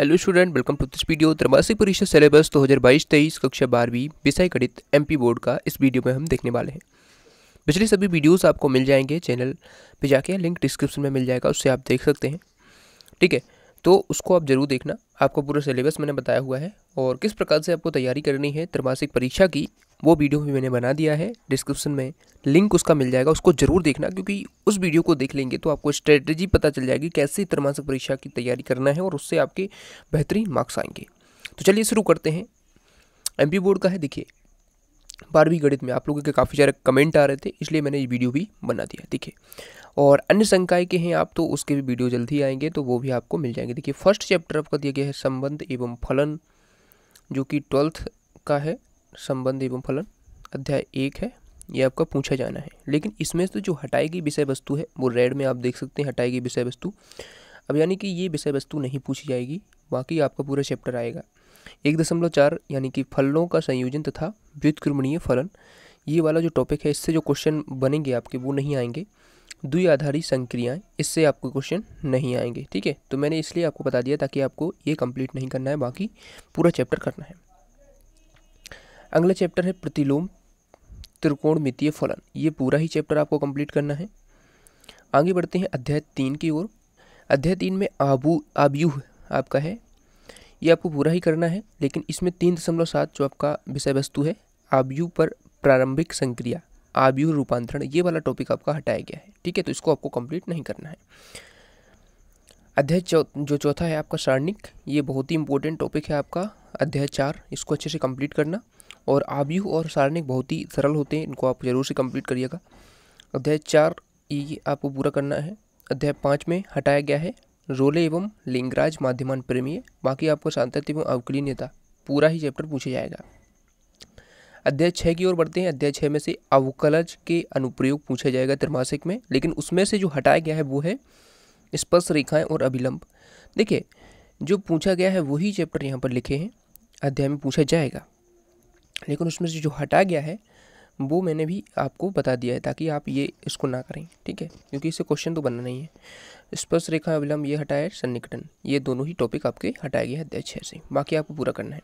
hello student welcome to this video त्रैमासिक परीक्षा syllabus 2022 तेईस कक्षा बारहवीं विषय गणित एमपी बोर्ड का इस वीडियो में हम देखने वाले हैं पिछले सभी वीडियोस आपको मिल जाएंगे चैनल पे जाके लिंक डिस्क्रिप्शन में मिल जाएगा उससे आप देख सकते हैं ठीक है तो उसको आप ज़रूर देखना आपको पूरा सिलेबस मैंने बताया हुआ है और किस प्रकार से आपको तैयारी करनी है त्रैमासिक परीक्षा की वो वीडियो भी मैंने बना दिया है डिस्क्रिप्शन में लिंक उसका मिल जाएगा उसको ज़रूर देखना क्योंकि उस वीडियो को देख लेंगे तो आपको स्ट्रेटजी पता चल जाएगी कैसे त्रमासिक परीक्षा की तैयारी करना है और उससे आपके बेहतरीन मार्क्स आएंगे तो चलिए शुरू करते हैं एम बोर्ड का है देखिए बारहवीं गणित में आप लोगों के काफ़ी सारे कमेंट आ रहे थे इसलिए मैंने ये वीडियो भी बना दिया देखिए और अन्य संकाय के हैं आप तो उसके भी वीडियो जल्द ही आएंगे तो वो भी आपको मिल जाएंगे देखिए फर्स्ट चैप्टर आपका दिया गया है संबंध एवं फलन जो कि ट्वेल्थ का है संबंध एवं फलन अध्याय एक है ये आपका पूछा जाना है लेकिन इसमें से तो जो हटाई गई विषय वस्तु है वो रेड में आप देख सकते हैं हटाई गई विषय वस्तु अब यानी कि ये विषय वस्तु नहीं पूछी जाएगी बाकी आपका पूरा चैप्टर आएगा एक दशमलव चार यानी कि फलों का संयोजन तथा व्युत्क्रमणीय फलन ये वाला जो टॉपिक है इससे जो क्वेश्चन बनेंगे आपके वो नहीं आएंगे द्वि आधारित संक्रियाएँ इससे आपको क्वेश्चन नहीं आएंगे ठीक है तो मैंने इसलिए आपको बता दिया ताकि आपको ये कंप्लीट नहीं करना है बाकी पूरा चैप्टर करना है अगला चैप्टर है प्रतिलोम त्रिकोणमितीय फलन ये पूरा ही चैप्टर आपको कंप्लीट करना है आगे बढ़ते हैं अध्याय तीन की ओर अध्याय तीन में आबू आबयूह आपका है ये आपको पूरा ही करना है लेकिन इसमें तीन दशमलव सात जो आपका विषय वस्तु है आबयू पर प्रारंभिक संक्रिया आबयू रूपांतरण ये वाला टॉपिक आपका हटाया गया है ठीक है तो इसको आपको कंप्लीट नहीं करना है अध्याय चौ जो चौथा है आपका सारणिक ये बहुत ही इंपॉर्टेंट टॉपिक है आपका अध्याय चार इसको अच्छे से कंप्लीट करना और आवयु और सारणिक बहुत ही सरल होते हैं इनको आप ज़रूर से कंप्लीट करिएगा अध्याय चार ये आपको पूरा करना है अध्याय पाँच में हटाया गया है रोले एवं लिंगराज माध्यमान प्रेमी बाकी आपको शांतत एवं अवकली नेता पूरा ही चैप्टर पूछा जाएगा अध्याय छः की ओर बढ़ते हैं अध्याय छः में से अवकलज के अनुप्रयोग पूछा जाएगा त्रिमासिक में लेकिन उसमें से जो हटाया गया है वो है स्पर्श रेखाएं और अभिलंब देखिए जो पूछा गया है वही चैप्टर यहाँ पर लिखे हैं अध्याय में पूछा जाएगा लेकिन उसमें से जो हटा गया है वो मैंने भी आपको बता दिया है ताकि आप ये इसको ना करें ठीक है क्योंकि इससे क्वेश्चन तो बनना नहीं है स्पर्श रेखा अविलंब ये हटाया है सन्निकटन ये दोनों ही टॉपिक आपके हटाए गए अध्याय छः से बाकी आपको पूरा करना है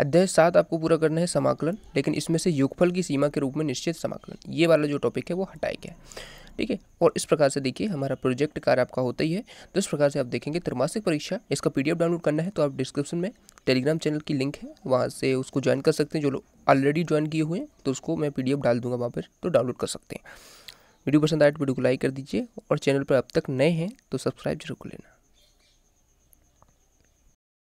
अध्याय सात आपको पूरा करना है समाकलन लेकिन इसमें से युगफल की सीमा के रूप में निश्चित समाकलन ये वाला जो टॉपिक है वो हटाया गया है ठीक है और इस प्रकार से देखिए हमारा प्रोजेक्ट कार्य आपका होता ही है तो इस प्रकार से आप देखेंगे त्रिमासिक परीक्षा इसका पी डाउनलोड करना है तो आप डिस्क्रिप्शन में टेलीग्राम चैनल की लिंक है वहाँ से उसको ज्वाइन कर सकते हैं जो लोग ऑलरेडी ज्वाइन किए हुए हैं तो उसको मैं पी डाल दूंगा वहाँ पर तो डाउनलोड कर सकते हैं वीडियो पसंद आए तो वीडियो को लाइक कर दीजिए और चैनल पर अब तक नए हैं तो सब्सक्राइब जरूर कर लेना